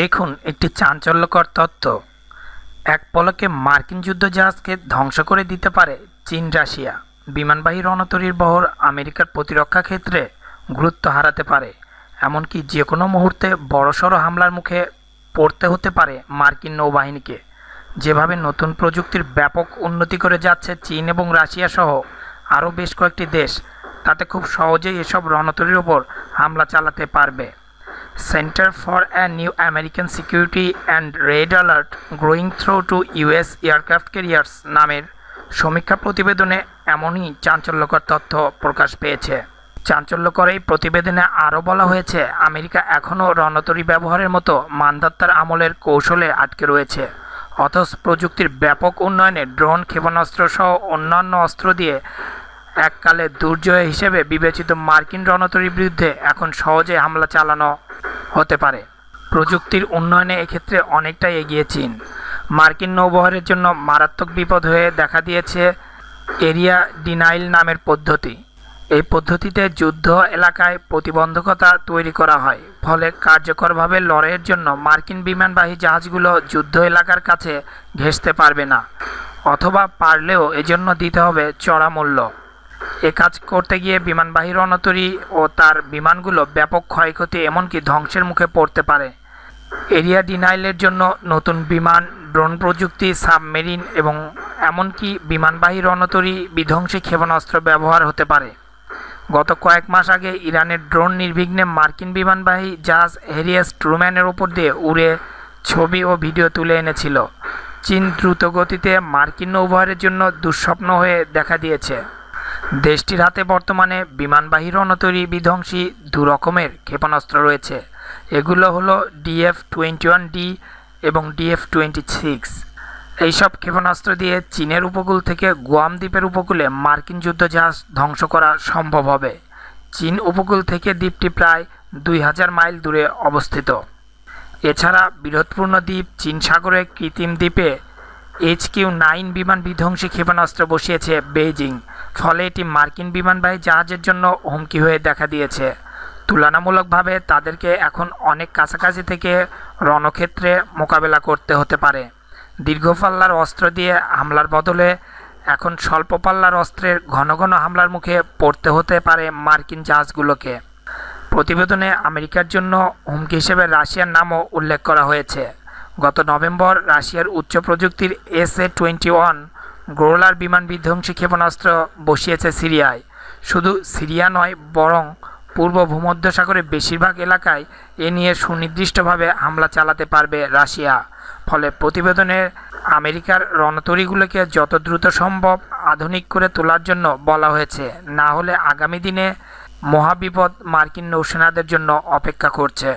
দেখুন একটি চাঞ্চল্যকর তত্ত্ব এক পলকে মার্কিন যুদ্ধজাহাজকে ধ্বংস করে দিতে পারে চীন রাশিয়া বিমানবাহী রণতরীর বহর আমেরিকার প্রতিরক্ষা ক্ষেত্রে গুরুত্ব হারাতে পারে এমনকি যে কোনো মুহূর্তে বড়সড় হামলার মুখে পড়তে হতে পারে মার্কিন নৌবাহিনীকে যেভাবে নতুন প্রযুক্তির ব্যাপক উন্নতি করে যাচ্ছে চীন এবং রাশিয়া সহ আরও বেশ কয়েকটি দেশ তাতে খুব সহজেই এসব রণতরীর ওপর হামলা চালাতে পারবে Center for a New American Security and red alert growing Through to US aircraft carriers নামের সমীক্ষা প্রতিবেদনে এমনই চাঞ্চল্যকর তথ্য প্রকাশ পেয়েছে চাঞ্চল্যকর এই প্রতিবেদনে আরও বলা হয়েছে আমেরিকা এখনও রণতরী ব্যবহারের মতো মানদাত্তার আমলের কৌশলে আটকে রয়েছে অথচ প্রযুক্তির ব্যাপক উন্নয়নে ড্রোন ক্ষেপণাস্ত্র সহ অন্যান্য অস্ত্র দিয়ে এককালে দুর্জয় হিসেবে বিবেচিত মার্কিন রণতরীর বিরুদ্ধে এখন সহজে হামলা চালানো হতে পারে প্রযুক্তির উন্নয়নে এক্ষেত্রে অনেকটাই এগিয়ে চীন মার্কিন নৌবহরের জন্য মারাত্মক বিপদ হয়ে দেখা দিয়েছে এরিয়া ডিনাইল নামের পদ্ধতি এই পদ্ধতিতে যুদ্ধ এলাকায় প্রতিবন্ধকতা তৈরি করা হয় ফলে কার্যকরভাবে লড়াইয়ের জন্য মার্কিন বিমানবাহী জাহাজগুলো যুদ্ধ এলাকার কাছে ঘেঁষতে পারবে না অথবা পারলেও এজন্য দিতে হবে চড়া মূল্য এ কাজ করতে গিয়ে বাহির অনতরী ও তার বিমানগুলো ব্যাপক ক্ষয়ক্ষতি এমনকি ধ্বংসের মুখে পড়তে পারে এরিয়া ডিনাইলের জন্য নতুন বিমান ড্রোন প্রযুক্তি সাবমেরিন এবং এমনকি বিমানবাহী রণতরী বিধ্বংসী ক্ষেপণাস্ত্র ব্যবহার হতে পারে গত কয়েক মাস আগে ইরানের ড্রোন নির্বিঘ্নে মার্কিন বিমানবাহী জাহাজ হেরিয়াস ট্রুম্যানের ওপর দিয়ে উড়ে ছবি ও ভিডিও তুলে এনেছিল চীন দ্রুতগতিতে মার্কিন নৌবহরের জন্য দুঃস্বপ্ন হয়ে দেখা দিয়েছে দেশটির হাতে বর্তমানে বিমানবাহী রণতরী বিধ্বংসী দু রকমের ক্ষেপণাস্ত্র রয়েছে এগুলো হলো ডিএফ টোয়েন্টি ওয়ান ডি এবং ডিএফ টোয়েন্টি সিক্স এইসব ক্ষেপণাস্ত্র দিয়ে চীনের উপকূল থেকে গুয়াম দ্বীপের উপকূলে মার্কিন যুদ্ধজাহাজ ধ্বংস করা সম্ভব হবে চীন উপকূল থেকে দ্বীপটি প্রায় দুই হাজার মাইল দূরে অবস্থিত এছাড়া বৃহৎপূর্ণ দ্বীপ চীন সাগরে কৃত্রিম দ্বীপে এইচ কিউ নাইন বিমান বিধ্বংসী ক্ষেপণাস্ত্র বসিয়েছে বেইজিং ফলে এটি মার্কিন বিমানবাহী জাহাজের জন্য হুমকি হয়ে দেখা দিয়েছে তুলনামূলকভাবে তাদেরকে এখন অনেক কাছাকাছি থেকে রণক্ষেত্রে মোকাবেলা করতে হতে পারে দীর্ঘ পাল্লার অস্ত্র দিয়ে হামলার বদলে এখন স্বল্প পাল্লার অস্ত্রের ঘন ঘন হামলার মুখে পড়তে হতে পারে মার্কিন জাহাজগুলোকে প্রতিবেদনে আমেরিকার জন্য হুমকি হিসেবে রাশিয়ার নামও উল্লেখ করা হয়েছে গত নভেম্বর রাশিয়ার উচ্চ প্রযুক্তির এস এ টোয়েন্টি ওয়ান গোরলার বিমান বিধ্বংসী ক্ষেপণাস্ত্র বসিয়েছে সিরিয়ায় শুধু সিরিয়া নয় বরং পূর্ব ভূমধ্যসাগরের বেশিরভাগ এলাকায় এ নিয়ে সুনির্দিষ্টভাবে হামলা চালাতে পারবে রাশিয়া ফলে প্রতিবেদনে আমেরিকার রণতরীগুলোকে যত দ্রুত সম্ভব আধুনিক করে তোলার জন্য বলা হয়েছে না হলে আগামী দিনে মহাবিপদ মার্কিন নৌসেনাদের জন্য অপেক্ষা করছে